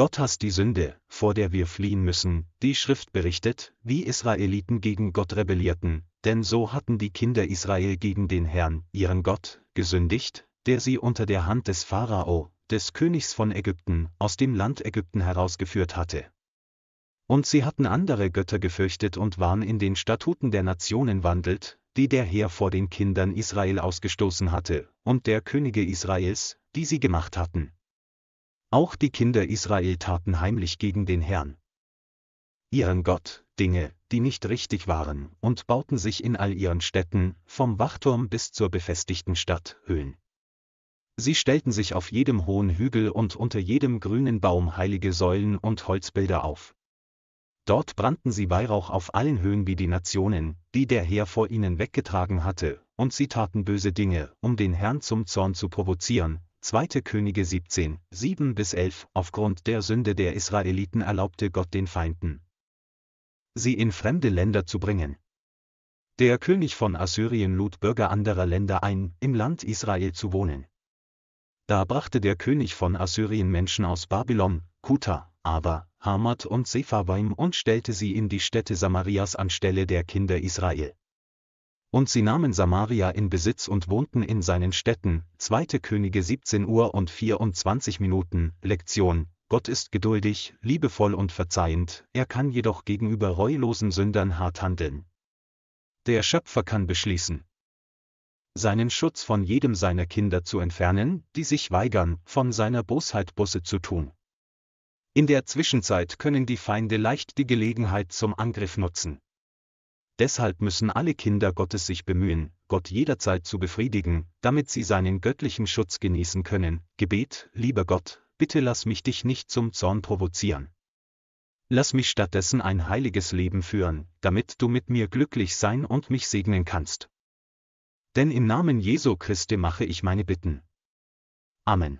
Gott hasst die Sünde, vor der wir fliehen müssen. Die Schrift berichtet, wie Israeliten gegen Gott rebellierten, denn so hatten die Kinder Israel gegen den Herrn, ihren Gott, gesündigt, der sie unter der Hand des Pharao, des Königs von Ägypten, aus dem Land Ägypten herausgeführt hatte. Und sie hatten andere Götter gefürchtet und waren in den Statuten der Nationen wandelt, die der Herr vor den Kindern Israel ausgestoßen hatte, und der Könige Israels, die sie gemacht hatten. Auch die Kinder Israel taten heimlich gegen den Herrn, ihren Gott, Dinge, die nicht richtig waren, und bauten sich in all ihren Städten, vom Wachturm bis zur befestigten Stadt, Höhlen. Sie stellten sich auf jedem hohen Hügel und unter jedem grünen Baum heilige Säulen und Holzbilder auf. Dort brannten sie Weihrauch auf allen Höhen wie die Nationen, die der Herr vor ihnen weggetragen hatte, und sie taten böse Dinge, um den Herrn zum Zorn zu provozieren, 2. Könige 17, 7 bis 11, aufgrund der Sünde der Israeliten erlaubte Gott den Feinden, sie in fremde Länder zu bringen. Der König von Assyrien lud Bürger anderer Länder ein, im Land Israel zu wohnen. Da brachte der König von Assyrien Menschen aus Babylon, Kuta, Ava, Hamat und Sepharvaim und stellte sie in die Städte Samarias anstelle der Kinder Israel und sie nahmen Samaria in Besitz und wohnten in seinen Städten. 2. Könige 17 Uhr und 24 Minuten. Lektion. Gott ist geduldig, liebevoll und verzeihend, er kann jedoch gegenüber reulosen Sündern hart handeln. Der Schöpfer kann beschließen, seinen Schutz von jedem seiner Kinder zu entfernen, die sich weigern, von seiner Bosheit Busse zu tun. In der Zwischenzeit können die Feinde leicht die Gelegenheit zum Angriff nutzen. Deshalb müssen alle Kinder Gottes sich bemühen, Gott jederzeit zu befriedigen, damit sie seinen göttlichen Schutz genießen können. Gebet, lieber Gott, bitte lass mich dich nicht zum Zorn provozieren. Lass mich stattdessen ein heiliges Leben führen, damit du mit mir glücklich sein und mich segnen kannst. Denn im Namen Jesu Christi mache ich meine Bitten. Amen.